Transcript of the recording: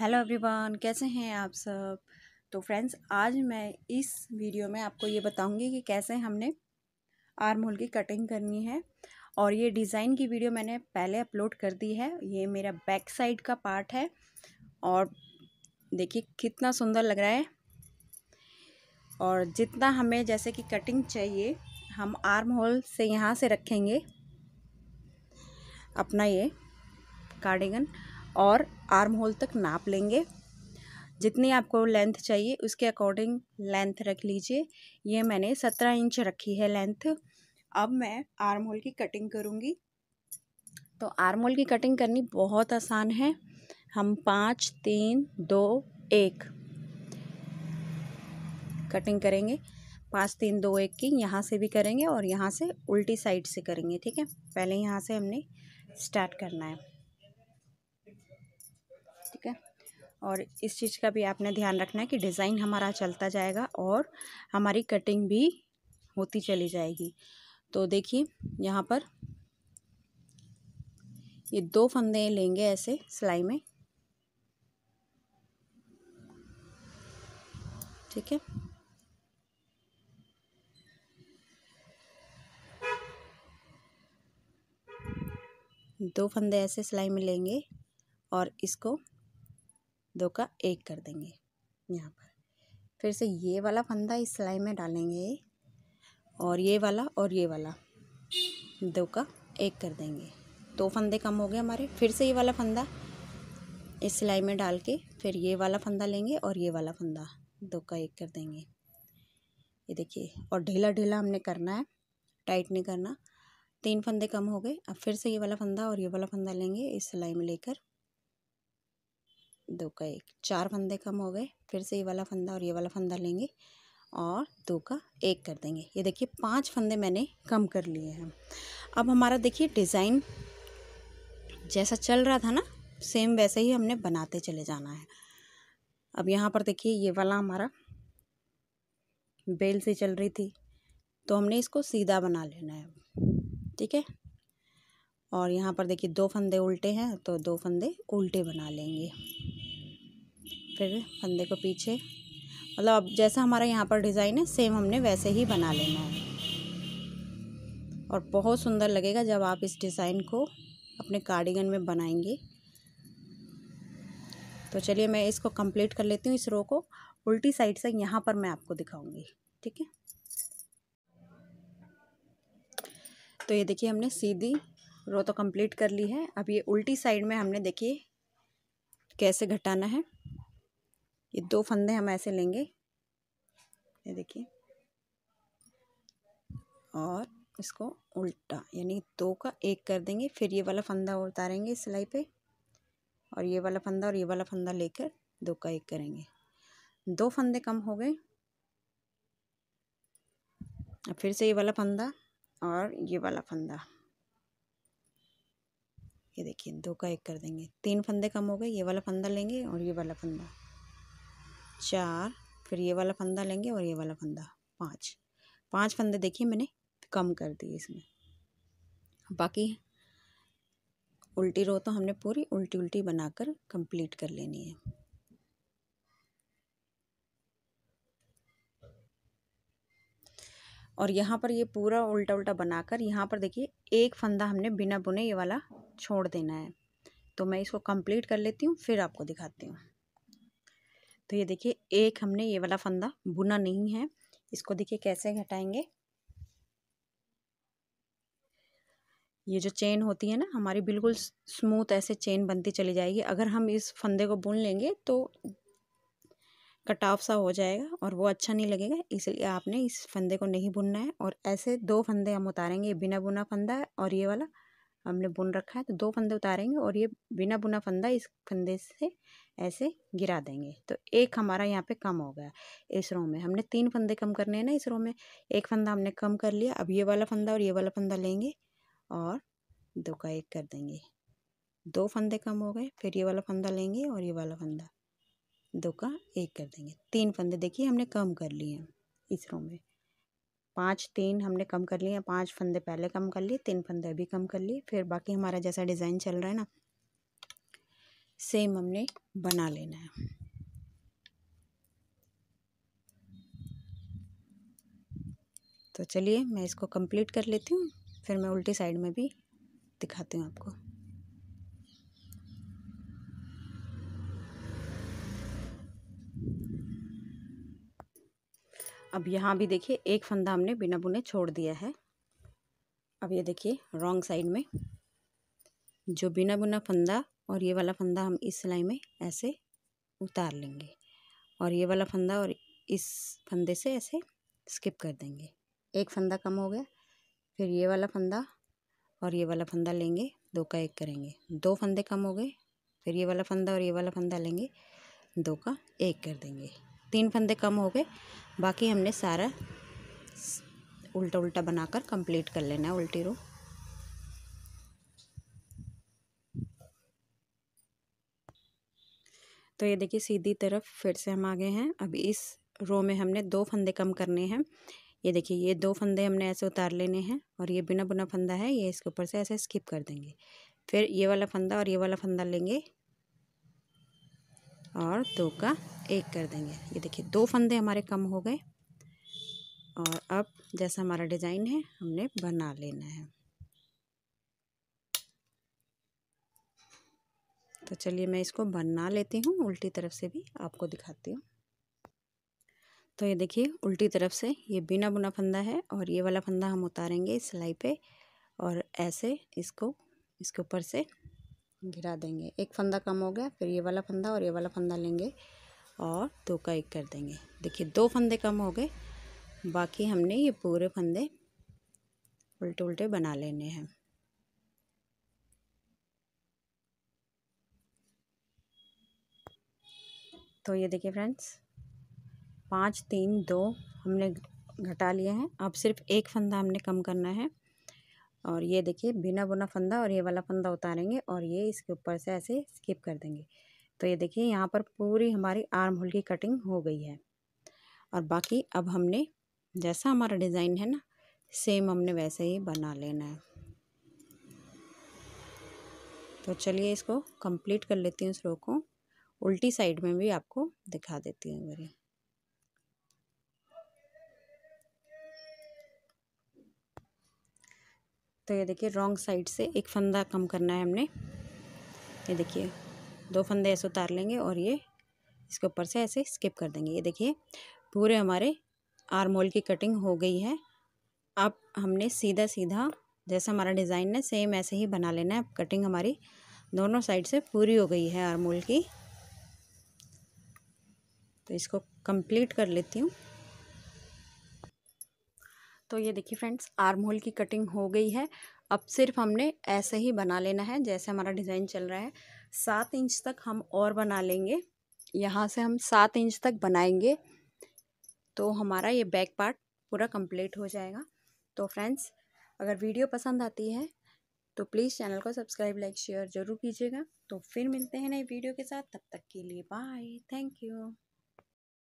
hello everyone कैसे हैं आप सब तो फ्रेंड्स आज मैं इस वीडियो में आपको ये बताऊंगी कि कैसे हमने आर्म होल की कटिंग करनी है और ये डिज़ाइन की वीडियो मैंने पहले अपलोड कर दी है ये मेरा बैक साइड का पार्ट है और देखिए कितना सुंदर लग रहा है और जितना हमें जैसे कि कटिंग चाहिए हम आर्म होल से यहाँ से रखेंगे अपना ये कार्डिगन और आर्म होल तक नाप लेंगे जितनी आपको लेंथ चाहिए उसके अकॉर्डिंग लेंथ रख लीजिए ये मैंने सत्रह इंच रखी है लेंथ अब मैं आर्म होल की कटिंग करूँगी तो आर्म होल की कटिंग करनी बहुत आसान है हम पाँच तीन दो एक कटिंग करेंगे पाँच तीन दो एक की यहाँ से भी करेंगे और यहाँ से उल्टी साइड से करेंगे ठीक है पहले यहाँ से हमने स्टार्ट करना है और इस चीज़ का भी आपने ध्यान रखना है कि डिज़ाइन हमारा चलता जाएगा और हमारी कटिंग भी होती चली जाएगी तो देखिए यहाँ पर ये दो फंदे लेंगे ऐसे सिलाई में ठीक है दो फंदे ऐसे सिलाई में लेंगे और इसको दो का एक कर देंगे यहाँ पर फिर से ये वाला फंदा इस सिलाई में डालेंगे और ये वाला और ये वाला दो का एक कर देंगे दो फंदे कम हो गए हमारे फिर से ये वाला फंदा इस सिलाई में डाल के फिर ये वाला फंदा लेंगे और ये वाला फंदा दो का एक कर देंगे ये देखिए और ढीला ढीला हमने करना है टाइट नहीं करना तीन फंदे कम हो गए अब फिर से ये वाला फंदा और ये वाला फंदा लेंगे इस सिलाई में लेकर दो का एक चार फंदे कम हो गए फिर से ये वाला फंदा और ये वाला फंदा लेंगे और दो का एक कर देंगे ये देखिए पांच फंदे मैंने कम कर लिए हैं अब हमारा देखिए डिज़ाइन जैसा चल रहा था ना सेम वैसे ही हमने बनाते चले जाना है अब यहाँ पर देखिए ये वाला हमारा बेल से चल रही थी तो हमने इसको सीधा बना लेना है ठीक है और यहाँ पर देखिए दो फंदे उल्टे हैं तो दो फंदे उल्टे बना लेंगे फिर फंदे को पीछे मतलब अब जैसा हमारा यहाँ पर डिज़ाइन है सेम हमने वैसे ही बना लेना है और बहुत सुंदर लगेगा जब आप इस डिज़ाइन को अपने कार्डिगन में बनाएंगे तो चलिए मैं इसको कंप्लीट कर लेती हूँ इस रो को उल्टी साइड से यहाँ पर मैं आपको दिखाऊंगी ठीक है तो ये देखिए हमने सीधी रो तो कंप्लीट कर ली है अब ये उल्टी साइड में हमने देखिए कैसे घटाना है ये दो फंदे हम ऐसे लेंगे ये देखिए और इसको उल्टा यानी दो का एक कर देंगे फिर ये वाला फंदा उतारेंगे इस सिलाई पे और ये वाला फंदा और ये वाला फंदा लेकर दो का एक करेंगे दो फंदे कम हो गए अब फिर से ये वाला फंदा और ये वाला फंदा ये देखिए दो का एक कर देंगे तीन फंदे कम हो गए ये वाला फंदा लेंगे और ये वाला फंदा चार फिर ये वाला फंदा लेंगे और ये वाला फंदा पाँच पाँच फंदे देखिए मैंने कम कर दिए इसमें बाकी उल्टी रो तो हमने पूरी उल्टी उल्टी बनाकर कंप्लीट कर लेनी है और यहाँ पर ये पूरा उल्टा उल्टा बनाकर यहाँ पर देखिए एक फंदा हमने बिना बुने ये वाला छोड़ देना है तो मैं इसको कंप्लीट कर लेती हूँ फिर आपको दिखाती हूँ तो ये देखिए एक हमने ये वाला फंदा बुना नहीं है इसको देखिए कैसे घटाएंगे ये जो चेन होती है ना हमारी बिल्कुल स्मूथ ऐसे चेन बनती चली जाएगी अगर हम इस फंदे को बुन लेंगे तो कटाव सा हो जाएगा और वो अच्छा नहीं लगेगा इसलिए आपने इस फंदे को नहीं बुनना है और ऐसे दो फंदे हम उतारेंगे बिना बुना फंदा और ये वाला हमने बुन रखा है तो दो फंदे उतारेंगे और ये बिना बुना फंदा इस फंदे से ऐसे गिरा देंगे तो एक हमारा यहाँ पे कम हो गया इस रो में हमने तीन फंदे कम करने हैं ना इस रो में एक फंदा हमने कम कर लिया अब ये वाला फंदा और ये वाला फंदा लेंगे और दो का एक कर देंगे दो फंदे कम हो गए फिर ये वाला फंदा लेंगे और ये वाला फंदा दो का एक कर देंगे तीन फंदे देखिए हमने कम कर लिए इस रो में पाँच तीन हमने कम कर लिए पाँच फंदे पहले कम कर लिए तीन फंदे अभी कम कर लिए फिर बाकी हमारा जैसा डिज़ाइन चल रहा है ना सेम हमने बना लेना है तो चलिए मैं इसको कंप्लीट कर लेती हूँ फिर मैं उल्टी साइड में भी दिखाती हूँ आपको अब यहाँ भी देखिए एक फंदा हमने बिना बुने छोड़ दिया है अब ये देखिए रॉन्ग साइड में जो बिना बुना फंदा और ये वाला फंदा हम इस सिलाई में ऐसे उतार लेंगे और ये वाला फंदा और इस फंदे से ऐसे स्किप कर देंगे एक फंदा कम हो गया फिर ये वाला फंदा और ये वाला फंदा लेंगे दो का एक करेंगे दो फंदे कम हो गए फिर ये वाला फंदा और ये वाला फंदा लेंगे दो का एक कर देंगे तीन फंदे कम हो गए बाकी हमने सारा उल्टा उल्टा बनाकर कंप्लीट कर लेना है उल्टी रो तो ये देखिए सीधी तरफ फिर से हम आ गए हैं अब इस रो में हमने दो फंदे कम करने हैं ये देखिए ये दो फंदे हमने ऐसे उतार लेने हैं और ये बिना बुना फंदा है ये इसके ऊपर से ऐसे स्किप कर देंगे फिर ये वाला फंदा और ये वाला फंदा लेंगे और दो का एक कर देंगे ये देखिए दो फंदे हमारे कम हो गए और अब जैसा हमारा डिज़ाइन है हमने बना लेना है तो चलिए मैं इसको बना लेती हूँ उल्टी तरफ से भी आपको दिखाती हूँ तो ये देखिए उल्टी तरफ से ये बिना बुना फंदा है और ये वाला फंदा हम उतारेंगे इस सिलाई पे और ऐसे इसको इसके ऊपर से घिरा देंगे एक फंदा कम हो गया फिर ये वाला फंदा और ये वाला फंदा लेंगे और दो का एक कर देंगे देखिए दो फंदे कम हो गए बाकी हमने ये पूरे फंदे उल्टे उल्टे बना लेने हैं तो ये देखिए फ्रेंड्स पाँच तीन दो हमने घटा लिए हैं अब सिर्फ एक फंदा हमने कम करना है और ये देखिए बिना बुना फंदा और ये वाला फंदा उतारेंगे और ये इसके ऊपर से ऐसे स्किप कर देंगे तो ये देखिए यहाँ पर पूरी हमारी आर्म होल की कटिंग हो गई है और बाकी अब हमने जैसा हमारा डिज़ाइन है ना सेम हमने वैसे ही बना लेना है तो चलिए इसको कंप्लीट कर लेती हूँ इस रो को उल्टी साइड में भी आपको दिखा देती हूँ मेरी तो ये देखिए रॉन्ग साइड से एक फंदा कम करना है हमने ये देखिए दो फंदे ऐसे उतार लेंगे और ये इसके ऊपर से ऐसे स्किप कर देंगे ये देखिए पूरे हमारे आर्म होल की कटिंग हो गई है अब हमने सीधा सीधा जैसा हमारा डिज़ाइन है सेम ऐसे ही बना लेना है कटिंग हमारी दोनों साइड से पूरी हो गई है आर्म होल की तो इसको कंप्लीट कर लेती हूँ तो ये देखिए फ्रेंड्स आर्म होल की कटिंग हो गई है अब सिर्फ हमने ऐसे ही बना लेना है जैसे हमारा डिज़ाइन चल रहा है सात इंच तक हम और बना लेंगे यहाँ से हम सात इंच तक बनाएंगे तो हमारा ये बैक पार्ट पूरा कंप्लीट हो जाएगा तो फ्रेंड्स अगर वीडियो पसंद आती है तो प्लीज़ चैनल को सब्सक्राइब लाइक शेयर ज़रूर कीजिएगा तो फिर मिलते हैं नई वीडियो के साथ तब तक के लिए बाय थैंक यू